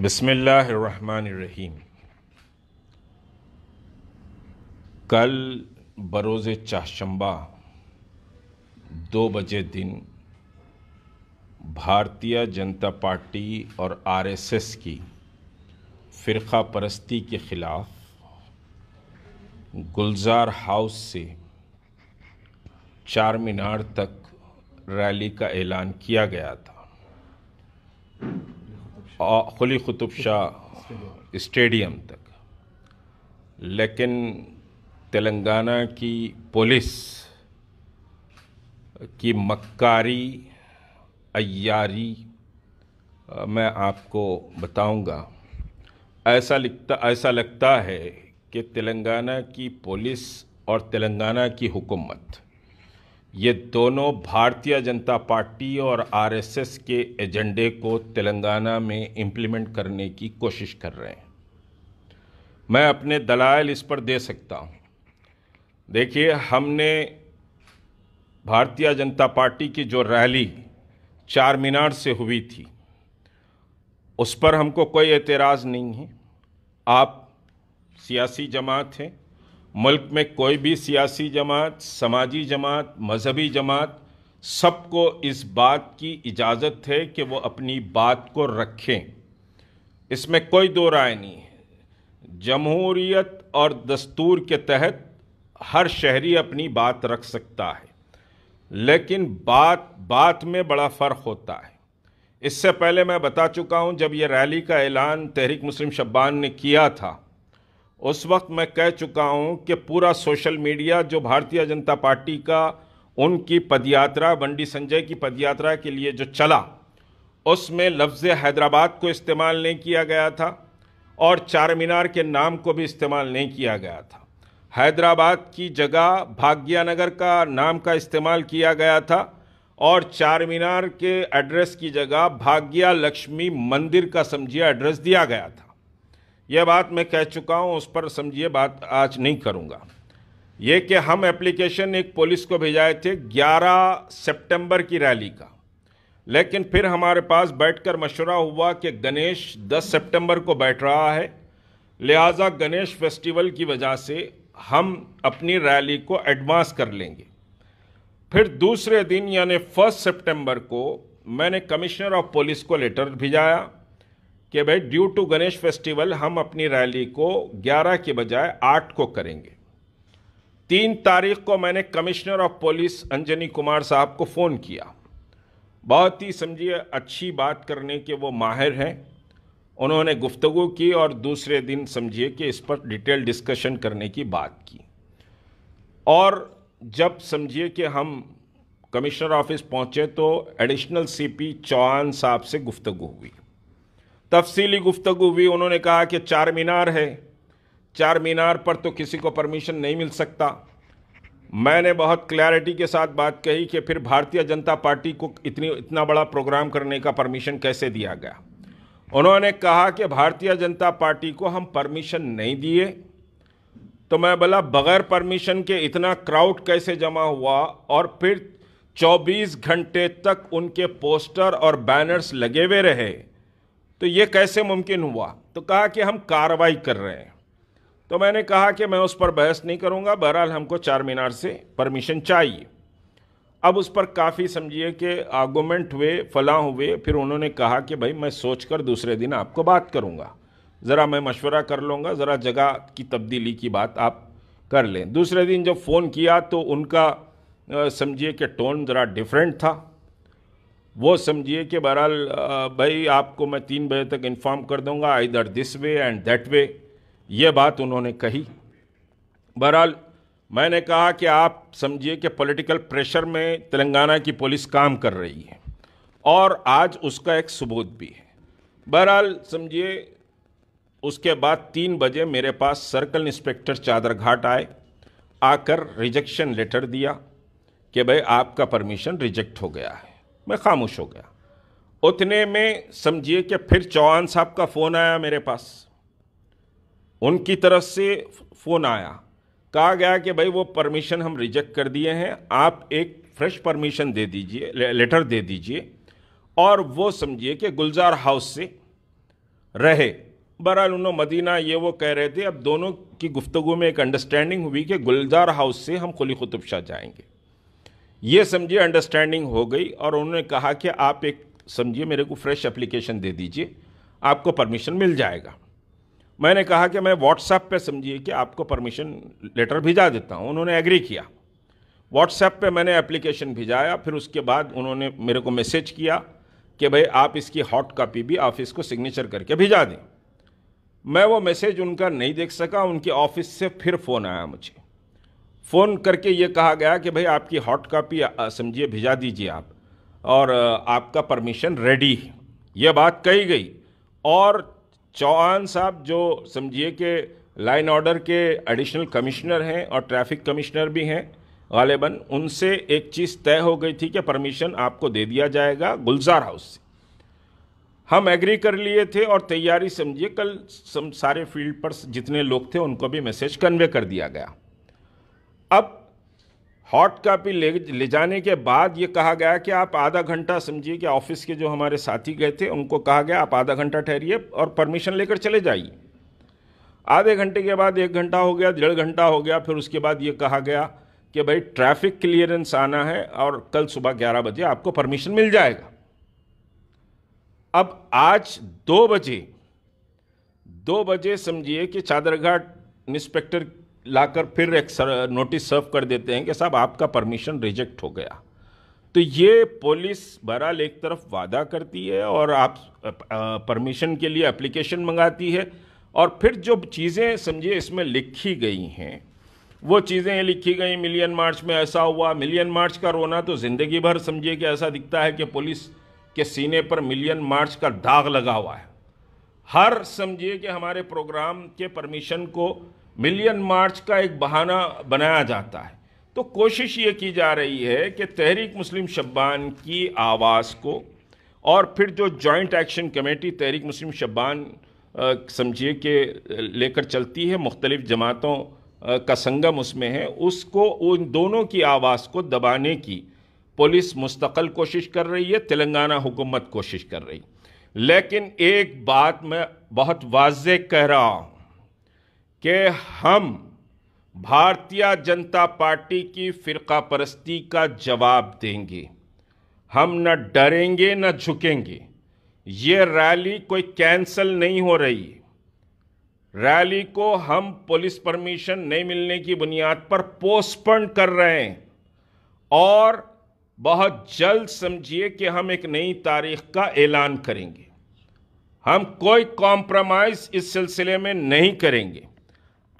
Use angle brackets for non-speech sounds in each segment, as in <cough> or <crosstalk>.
बसमीम कल बरोज़ चाशंबा दो बजे दिन भारतीय जनता पार्टी और आरएसएस की फ़िरका परस्ती के ख़िलाफ़ गुलजार हाउस से चार मीनार तक रैली का ऐलान किया गया था खुली क़ुतुब शाह स्टेडियम तक लेकिन तेलंगाना की पुलिस की मक्कारी अयारी मैं आपको बताऊंगा ऐसा लिखता ऐसा लगता है कि तेलंगाना की पुलिस और तेलंगाना की हुकूमत ये दोनों भारतीय जनता पार्टी और आरएसएस के एजेंडे को तेलंगाना में इम्प्लीमेंट करने की कोशिश कर रहे हैं मैं अपने दलाल इस पर दे सकता हूँ देखिए हमने भारतीय जनता पार्टी की जो रैली चार मीनार से हुई थी उस पर हमको कोई एतराज़ नहीं है आप सियासी जमात हैं मुल्क में कोई भी सियासी जमात समाजी जमात मजहबी जमात सबको इस बात की इजाज़त है कि वो अपनी बात को रखें इसमें कोई दो राय नहीं है जमहूरीत और दस्तूर के तहत हर शहरी अपनी बात रख सकता है लेकिन बात बात में बड़ा फ़र्क होता है इससे पहले मैं बता चुका हूं जब ये रैली का ऐलान तहरीक मुस्लिम शब्बान ने किया था उस वक्त मैं कह चुका हूं कि पूरा सोशल मीडिया जो भारतीय जनता पार्टी का उनकी पदयात्रा बंडी संजय की पदयात्रा के लिए जो चला उसमें लफ्ज़ हैदराबाद को इस्तेमाल नहीं किया गया था और चार मीनार के नाम को भी इस्तेमाल नहीं किया गया था हैदराबाद की जगह भाग्यानगर का नाम का इस्तेमाल किया गया था और चार मीनार के एड्रेस की जगह भाग्या लक्ष्मी मंदिर का समझिए एड्रेस दिया गया था यह बात मैं कह चुका हूँ उस पर समझिए बात आज नहीं करूँगा ये कि हम एप्लीकेशन एक पुलिस को भेजाए थे 11 सितंबर की रैली का लेकिन फिर हमारे पास बैठकर मशवरा हुआ कि गणेश 10 सितंबर को बैठ रहा है लिहाजा गणेश फेस्टिवल की वजह से हम अपनी रैली को एडवांस कर लेंगे फिर दूसरे दिन यानी फर्स्ट सेप्टेम्बर को मैंने कमिश्नर ऑफ पुलिस को लेटर भिजाया कि भाई ड्यू टू गणेश फेस्टिवल हम अपनी रैली को 11 के बजाय 8 को करेंगे तीन तारीख को मैंने commissioner of police Anjani Kumar साहब को फ़ोन किया बहुत ही समझिए अच्छी बात करने के वो माहिर हैं उन्होंने गुफ्तगु की और दूसरे दिन समझिए कि इस पर डिटेल डिस्कशन करने की बात की और जब समझिए कि हम कमिश्नर ऑफिस पहुँचे तो एडिशनल सीपी चौहान साहब से गुफ्तगु हुई तफसीली गुफ्तु हुई उन्होंने कहा कि चार मीनार है चार मीनार पर तो किसी को परमिशन नहीं मिल सकता मैंने बहुत क्लैरिटी के साथ बात कही कि फिर भारतीय जनता पार्टी को इतनी इतना बड़ा प्रोग्राम करने का परमिशन कैसे दिया गया उन्होंने कहा कि भारतीय जनता पार्टी को हम परमिशन नहीं दिए तो मैं बोला बगैर परमिशन के इतना क्राउड कैसे जमा हुआ और फिर 24 घंटे तक उनके पोस्टर और बैनर्स लगे हुए रहे तो ये कैसे मुमकिन हुआ तो कहा कि हम कार्रवाई कर रहे हैं तो मैंने कहा कि मैं उस पर बहस नहीं करूँगा बहरहाल हमको चार मीनार से परमिशन चाहिए अब उस पर काफ़ी समझिए कि आर्गूमेंट हुए फला हुए फिर उन्होंने कहा कि भाई मैं सोच कर दूसरे दिन आपको बात करूँगा ज़रा मैं मशवरा कर लूँगा ज़रा जगह की तब्दीली की बात आप कर लें दूसरे दिन जब फ़ोन किया तो उनका समझिए कि टोन ज़रा डिफरेंट था वो समझिए कि बहरहाल भाई आपको मैं तीन बजे तक इन्फॉर्म कर दूंगा इधर this way and that way ये बात उन्होंने कही बहरहाल मैंने कहा कि आप समझिए कि पॉलिटिकल प्रेशर में तेलंगाना की पुलिस काम कर रही है और आज उसका एक सबूत भी है बहरहाल समझिए उसके बाद तीन बजे मेरे पास सर्कल इंस्पेक्टर चादर घाट आए आकर रिजेक्शन लेटर दिया कि भाई आपका परमिशन रिजेक्ट हो गया है मैं खामोश हो गया उतने में समझिए कि फिर चौहान साहब का फ़ोन आया मेरे पास उनकी तरफ से फ़ोन आया कहा गया कि भाई वो परमिशन हम रिजेक्ट कर दिए हैं आप एक फ्रेश परमिशन दे दीजिए लेटर दे दीजिए और वो समझिए कि गुलजार हाउस से रहे बहरहाल उन्होंने मदीना ये वो कह रहे थे अब दोनों की गुफ्तु में एक अंडरस्टैंडिंग हुई कि गुलजार हाउस से हम खुली कुतुब शाह जाएंगे ये समझिए अंडरस्टैंडिंग हो गई और उन्होंने कहा कि आप एक समझिए मेरे को फ्रेश एप्लीकेशन दे दीजिए आपको परमिशन मिल जाएगा मैंने कहा कि मैं व्हाट्सएप पे समझिए कि आपको परमिशन लेटर भिजा देता हूँ उन्होंने एग्री किया व्हाट्सएप पे मैंने एप्लीकेशन भिजाया फिर उसके बाद उन्होंने मेरे को मैसेज किया कि भाई आप इसकी हॉट कापी भी ऑफिस को सिग्नेचर करके भिजा दें मैं वो मैसेज उनका नहीं देख सका उनके ऑफिस से फिर फ़ोन आया मुझे फ़ोन करके ये कहा गया कि भाई आपकी हॉट कापी समझिए भिजा दीजिए आप और आपका परमिशन रेडी है ये बात कही गई और चौहान साहब जो समझिए कि लाइन ऑर्डर के एडिशनल कमिश्नर हैं और ट्रैफिक कमिश्नर भी हैं गालिबा उनसे एक चीज़ तय हो गई थी कि परमिशन आपको दे दिया जाएगा गुलजार हाउस से हम एग्री कर लिए थे और तैयारी समझिए कल सम सारे फील्ड पर जितने लोग थे उनको भी मैसेज कन्वे कर दिया गया अब हॉट कॉपी ले ले जाने के बाद ये कहा गया कि आप आधा घंटा समझिए कि ऑफिस के जो हमारे साथी गए थे उनको कहा गया आप आधा घंटा ठहरिए और परमिशन लेकर चले जाइए आधे घंटे के बाद एक घंटा हो गया डेढ़ घंटा हो गया फिर उसके बाद ये कहा गया कि भाई ट्रैफिक क्लियरेंस आना है और कल सुबह ग्यारह बजे आपको परमिशन मिल जाएगा अब आज दो बजे दो बजे समझिए कि चादरघाट इंस्पेक्टर लाकर फिर एक नोटिस सर्व कर देते हैं कि साहब आपका परमिशन रिजेक्ट हो गया तो ये पुलिस बहरहाल एक तरफ वादा करती है और आप परमिशन के लिए एप्लीकेशन मंगाती है और फिर जो चीज़ें समझिए इसमें लिखी गई हैं वो चीज़ें लिखी गई मिलियन मार्च में ऐसा हुआ मिलियन मार्च का रोना तो ज़िंदगी भर समझिए कि ऐसा दिखता है कि पुलिस के सीने पर मिलियन मार्च का दाग लगा हुआ है हर समझिए कि हमारे प्रोग्राम के परमिशन को मिलियन मार्च का एक बहाना बनाया जाता है तो कोशिश ये की जा रही है कि तहरीक मुस्लिम शब्बान की आवाज़ को और फिर जो joint action committee Tehreek Muslim Shabban समझिए कि लेकर चलती है मुख्तलिफ़ जमातों का संगम उसमें है उसको उन दोनों की आवाज़ को दबाने की पुलिस मुस्तकिल कोशिश कर रही है तेलंगाना हुकूमत कोशिश कर रही लेकिन एक बात मैं बहुत वाज कह रहा हूँ कि हम भारतीय जनता पार्टी की फ़िरका परस्ती का जवाब देंगे हम न डरेंगे न झुकेंगे ये रैली कोई कैंसल नहीं हो रही रैली को हम पुलिस परमिशन नहीं मिलने की बुनियाद पर पोस्टपोन कर रहे हैं और बहुत जल्द समझिए कि हम एक नई तारीख का ऐलान करेंगे हम कोई कॉम्प्रोमाइज़ इस सिलसिले में नहीं करेंगे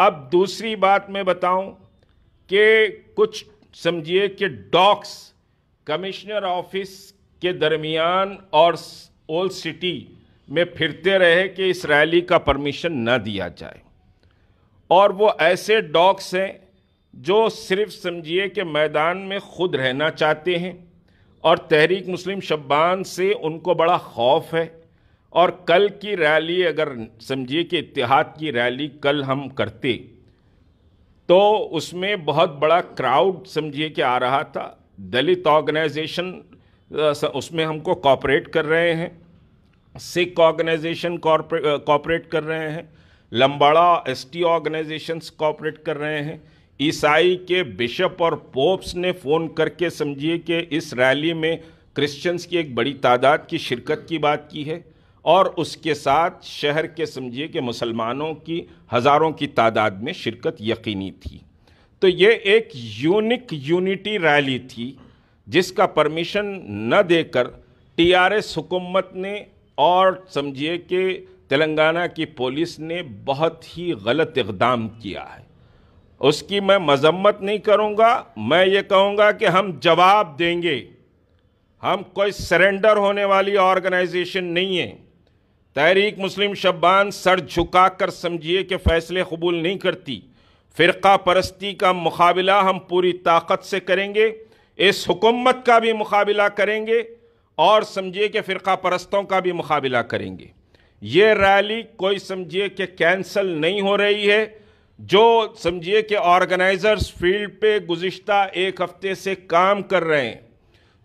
अब दूसरी बात मैं बताऊं कि कुछ समझिए कि डॉक्स कमिश्नर ऑफिस के दरमियान और ओल्ड सिटी में फिरते रहे कि इस रैली का परमिशन ना दिया जाए और वो ऐसे डॉक्स हैं जो सिर्फ समझिए कि मैदान में खुद रहना चाहते हैं और तहरीक मुस्लिम शब्बान से उनको बड़ा खौफ है और कल की रैली अगर समझिए कि इतिहाद की रैली कल हम करते तो उसमें बहुत बड़ा क्राउड समझिए कि आ रहा था दलित ऑर्गेनाइजेशन उसमें हमको कॉपरेट कर रहे हैं सिख ऑर्गेनाइजेशन कॉपरेट कर रहे हैं लंबाड़ा एसटी ऑर्गेनाइजेशंस कॉपरेट कर रहे हैं ईसाई के बिशप और पोप्स ने फ़ोन करके समझिए कि इस रैली में क्रिश्चियंस की एक बड़ी तादाद की शिरकत की बात की है और उसके साथ शहर के समझिए कि मुसलमानों की हज़ारों की तादाद में शिरकत यकीनी थी तो ये एक यूनिक यूनिटी रैली थी जिसका परमिशन न देकर टीआरएस हुकूमत ने और समझिए कि तेलंगाना की पुलिस ने बहुत ही गलत इकदाम किया है उसकी मैं मजम्मत नहीं करूंगा मैं ये कहूंगा कि हम जवाब देंगे हम कोई सरेंडर होने वाली ऑर्गेनाइजेशन नहीं है तहरीक मुस्लिम शब्बान सर झुका कर समझिए कि फ़ैसले कबूल नहीं करती फ़िरका परस्ती का मुकाबला हम पूरी ताकत से करेंगे इस हुकूमत का भी मुकाबला करेंगे और समझिए कि फ़िरका परस्तों का भी मुकाबला करेंगे ये रैली कोई समझिए कि कैंसल नहीं हो रही है जो समझिए कि ऑर्गेनाइज़र्स फील्ड पे गुज्त एक हफ्ते से काम कर रहे हैं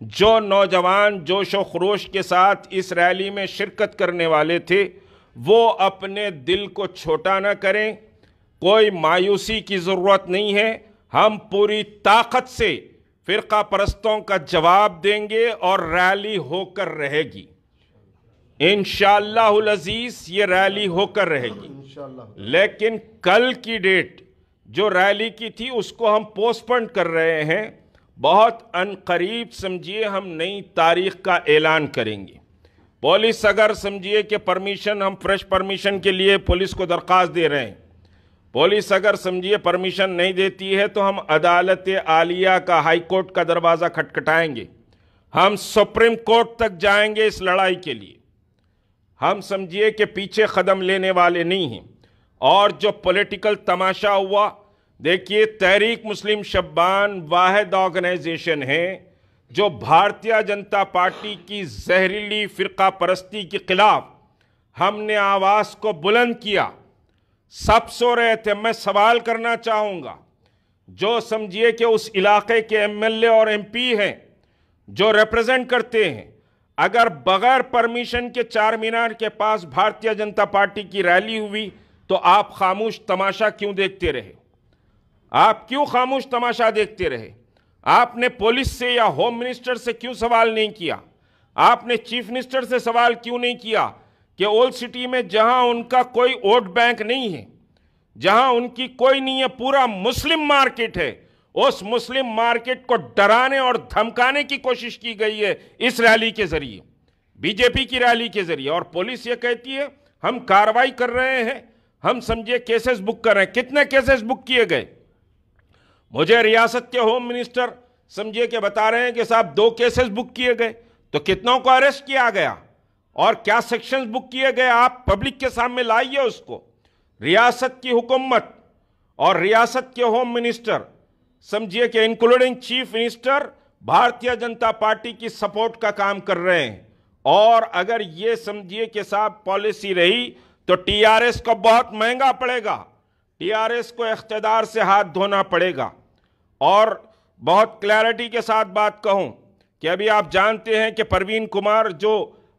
जो नौजवान जोश व खरोश के साथ इस रैली में शिरकत करने वाले थे वो अपने दिल को छोटा ना करें कोई मायूसी की ज़रूरत नहीं है हम पूरी ताकत से फ़िरका परस्तों का जवाब देंगे और रैली होकर रहेगी इन अज़ीज़ ये रैली होकर रहेगी लेकिन कल की डेट जो रैली की थी उसको हम पोस्टपोन कर रहे हैं बहुत अनकरीब समझिए हम नई तारीख का ऐलान करेंगे पुलिस अगर समझिए कि परमिशन हम फ्रेश परमिशन के लिए पुलिस को दरख्वास्त दे रहे हैं पुलिस अगर समझिए परमिशन नहीं देती है तो हम अदालत आलिया का हाई कोर्ट का दरवाज़ा खटखटाएंगे हम सुप्रीम कोर्ट तक जाएंगे इस लड़ाई के लिए हम समझिए कि पीछे कदम लेने वाले नहीं हैं और जो पॉलिटिकल तमाशा हुआ देखिए तहरीक मुस्लिम शब्बान वाद ऑर्गेनाइजेशन है जो भारतीय जनता पार्टी की जहरीली फ़िरका परस्ती के ख़िलाफ़ हमने आवाज़ को बुलंद किया सब सो रहे थे मैं सवाल करना चाहूँगा जो समझिए कि उस इलाके के एमएलए और एमपी हैं जो रिप्रेजेंट करते हैं अगर बगैर परमिशन के चार मीनार के पास भारतीय जनता पार्टी की रैली हुई तो आप खामोश तमाशा क्यों देखते रहे आप क्यों खामोश तमाशा देखते रहे आपने पुलिस से या होम मिनिस्टर से क्यों सवाल नहीं किया आपने चीफ मिनिस्टर से सवाल क्यों नहीं किया कि ओल्ड सिटी में जहां उनका कोई वोट बैंक नहीं है जहां उनकी कोई नहीं है पूरा मुस्लिम मार्केट है उस मुस्लिम मार्केट को डराने और धमकाने की कोशिश की गई है इस रैली के जरिए बीजेपी की रैली के जरिए और पुलिस ये कहती है हम कार्रवाई कर रहे हैं हम समझे केसेस बुक कर रहे हैं कितने केसेस बुक किए गए मुझे रियासत के होम मिनिस्टर समझिए कि बता रहे हैं कि साहब दो केसेस बुक किए गए तो कितनों को अरेस्ट किया गया और क्या सेक्शंस बुक किए गए आप पब्लिक के सामने लाइए उसको रियासत की हुकूमत और रियासत के होम मिनिस्टर समझिए कि इंक्लूडिंग चीफ मिनिस्टर भारतीय जनता पार्टी की सपोर्ट का काम कर रहे हैं और अगर ये समझिए कि साहब पॉलिसी रही तो टीआरएस को बहुत महंगा पड़ेगा टीआरएस को इकतदार से हाथ धोना पड़ेगा और बहुत क्लैरिटी के साथ बात कहूं कि अभी आप जानते हैं कि परवीन कुमार जो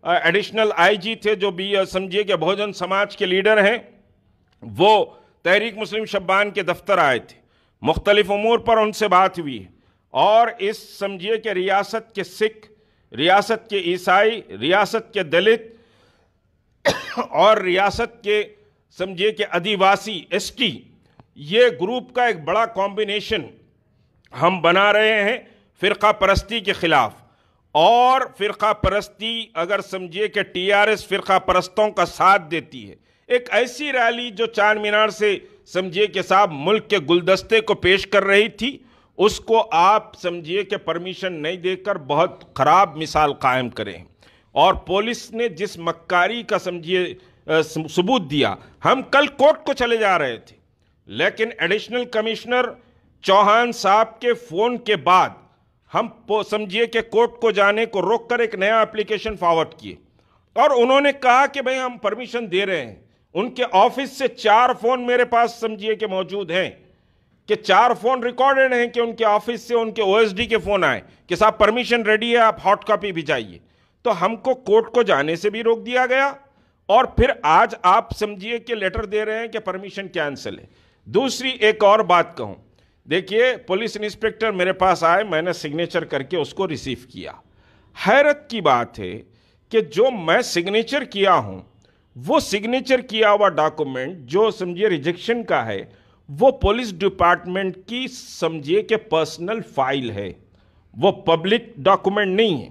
एडिशनल आईजी थे जो बी समझिए कि बहुजन समाज के लीडर हैं वो तहरीक मुस्लिम शब्बान के दफ्तर आए थे मुख्तलिफ अमूर पर उनसे बात हुई है और इस समझिए कि रियासत के सिख रियासत के ईसाई रियासत के दलित <coughs> और रियासत के समझिए कि आदिवासी एसटी ये ग्रुप का एक बड़ा कॉम्बिनेशन हम बना रहे हैं फ़िरका परस्ती के ख़िलाफ़ और फ़िरका परस्ती अगर समझिए कि टी आर एस फ़िरका परस्तों का साथ देती है एक ऐसी रैली जो चार मीनार से समझिए कि साहब मुल्क के गुलदस्ते को पेश कर रही थी उसको आप समझिए कि परमिशन नहीं देकर बहुत ख़राब मिसाल कायम करें और पुलिस ने जिस मक्कारी का समझिए सबूत दिया हम कल कोर्ट को चले जा रहे थे लेकिन एडिशनल कमिश्नर चौहान साहब के फ़ोन के बाद हम समझिए कि कोर्ट को जाने को रोककर एक नया एप्लीकेशन फॉरवर्ड किए और उन्होंने कहा कि भाई हम परमिशन दे रहे हैं उनके ऑफिस से चार फ़ोन मेरे पास समझिए कि मौजूद हैं कि चार फ़ोन रिकॉर्डेड हैं कि उनके ऑफिस से उनके ओएसडी के फ़ोन आए कि साहब परमिशन रेडी है आप हॉट कॉपी भिजाइए तो हमको कोर्ट को जाने से भी रोक दिया गया और फिर आज आप समझिए कि लेटर दे रहे हैं कि परमिशन कैंसिल है दूसरी एक और बात कहूँ देखिए पुलिस इंस्पेक्टर मेरे पास आए मैंने सिग्नेचर करके उसको रिसीव किया हैरत की बात है कि जो मैं सिग्नेचर किया हूँ वो सिग्नेचर किया हुआ डॉक्यूमेंट जो समझिए रिजेक्शन का है वो पुलिस डिपार्टमेंट की समझिए कि पर्सनल फाइल है वो पब्लिक डॉक्यूमेंट नहीं है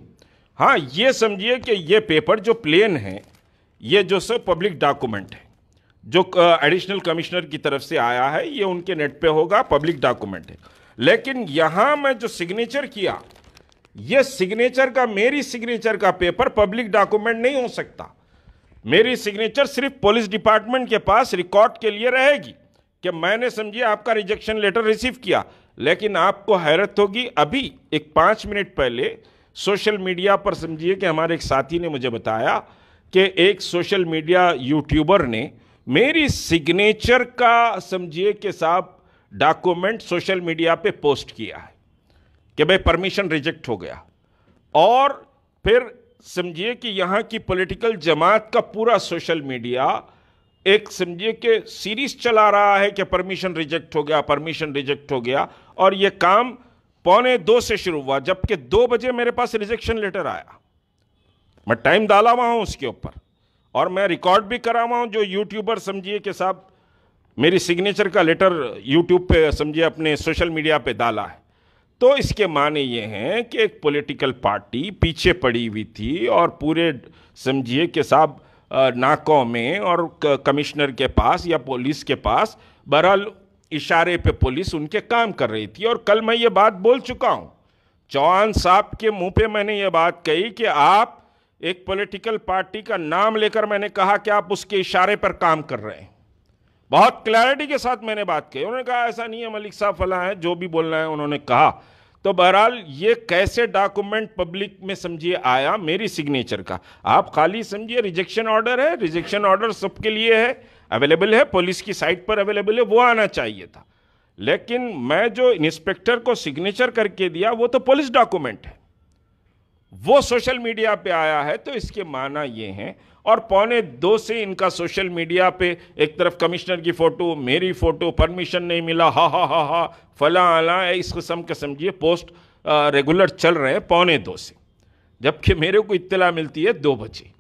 हाँ ये समझिए कि ये पेपर जो प्लेन है ये जो सब पब्लिक डॉक्यूमेंट है जो एडिशनल कमिश्नर की तरफ से आया है ये उनके नेट पे होगा पब्लिक डॉक्यूमेंट है लेकिन यहाँ मैं जो सिग्नेचर किया ये सिग्नेचर का मेरी सिग्नेचर का पेपर पब्लिक डॉक्यूमेंट नहीं हो सकता मेरी सिग्नेचर सिर्फ पुलिस डिपार्टमेंट के पास रिकॉर्ड के लिए रहेगी कि मैंने समझिए आपका रिजेक्शन लेटर रिसीव किया लेकिन आपको हैरत होगी अभी एक पाँच मिनट पहले सोशल मीडिया पर समझिए कि हमारे एक साथी ने मुझे बताया कि एक सोशल मीडिया यूट्यूबर ने मेरी सिग्नेचर का समझिए कि साहब डॉक्यूमेंट सोशल मीडिया पे पोस्ट किया है कि भाई परमिशन रिजेक्ट हो गया और फिर समझिए कि यहाँ की पॉलिटिकल जमात का पूरा सोशल मीडिया एक समझिए कि सीरीज चला रहा है कि परमिशन रिजेक्ट हो गया परमिशन रिजेक्ट हो गया और ये काम पौने दो से शुरू हुआ जबकि दो बजे मेरे पास रिजेक्शन लेटर आया मैं टाइम डाला हुआ हूँ उसके ऊपर और मैं रिकॉर्ड भी करा हुआ हूँ जो यूट्यूबर समझिए कि साहब मेरी सिग्नेचर का लेटर यूट्यूब पे समझिए अपने सोशल मीडिया पे डाला है तो इसके माने ये हैं कि एक पॉलिटिकल पार्टी पीछे पड़ी हुई थी और पूरे समझिए कि साहब नाकों में और कमिश्नर के पास या पुलिस के पास बहरहाल इशारे पे पुलिस उनके काम कर रही थी और कल मैं ये बात बोल चुका हूँ चौहान साहब के मुंह पे मैंने ये बात कही कि आप एक पॉलिटिकल पार्टी का नाम लेकर मैंने कहा कि आप उसके इशारे पर काम कर रहे हैं बहुत क्लैरिटी के साथ मैंने बात की उन्होंने कहा ऐसा नहीं है मलिक साहब फला है जो भी बोलना है उन्होंने कहा तो बहरहाल ये कैसे डॉक्यूमेंट पब्लिक में समझिए आया मेरी सिग्नेचर का आप खाली समझिए रिजेक्शन ऑर्डर है रिजेक्शन ऑर्डर सबके लिए है अवेलेबल है पुलिस की साइट पर अवेलेबल है वो आना चाहिए था लेकिन मैं जो इंस्पेक्टर को सिग्नेचर करके दिया वो तो पुलिस डॉक्यूमेंट है वो सोशल मीडिया पे आया है तो इसके माना ये हैं और पौने दो से इनका सोशल मीडिया पे एक तरफ कमिश्नर की फ़ोटो मेरी फ़ोटो परमिशन नहीं मिला हा हा हा हा फला अला इस कस्म के समझिए पोस्ट आ, रेगुलर चल रहे हैं पौने दो से जबकि मेरे को इत्तला मिलती है दो बजे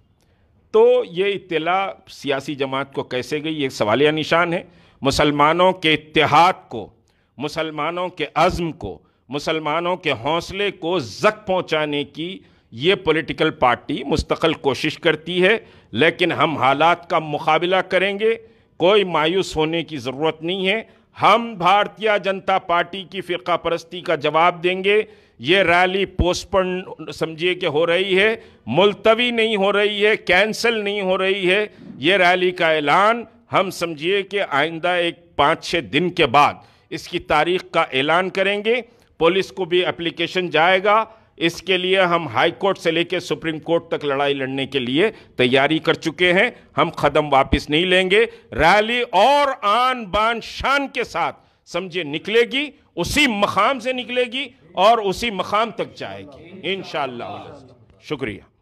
तो ये इत्तला सियासी जमात को कैसे गई ये सवालिया निशान है मुसलमानों के इतिहाद को मुसलमानों के अज़म को मुसलमानों के हौसले को जक पहुंचाने की ये पॉलिटिकल पार्टी मुस्तकिल कोशिश करती है लेकिन हम हालात का मुकाबला करेंगे कोई मायूस होने की ज़रूरत नहीं है हम भारतीय जनता पार्टी की फ़िरका परस्ती का जवाब देंगे ये रैली पोस्टपोन समझिए कि हो रही है मुलतवी नहीं हो रही है कैंसिल नहीं हो रही है ये रैली का ऐलान हम समझिए कि आइंदा एक पाँच छः दिन के बाद इसकी तारीख का ऐलान करेंगे पुलिस को भी एप्लीकेशन जाएगा इसके लिए हम हाई कोर्ट से लेकर सुप्रीम कोर्ट तक लड़ाई लड़ने के लिए तैयारी कर चुके हैं हम कदम वापस नहीं लेंगे रैली और आन बान शान के साथ समझे निकलेगी उसी मकाम से निकलेगी और उसी मकाम तक जाएगी इन शुक्रिया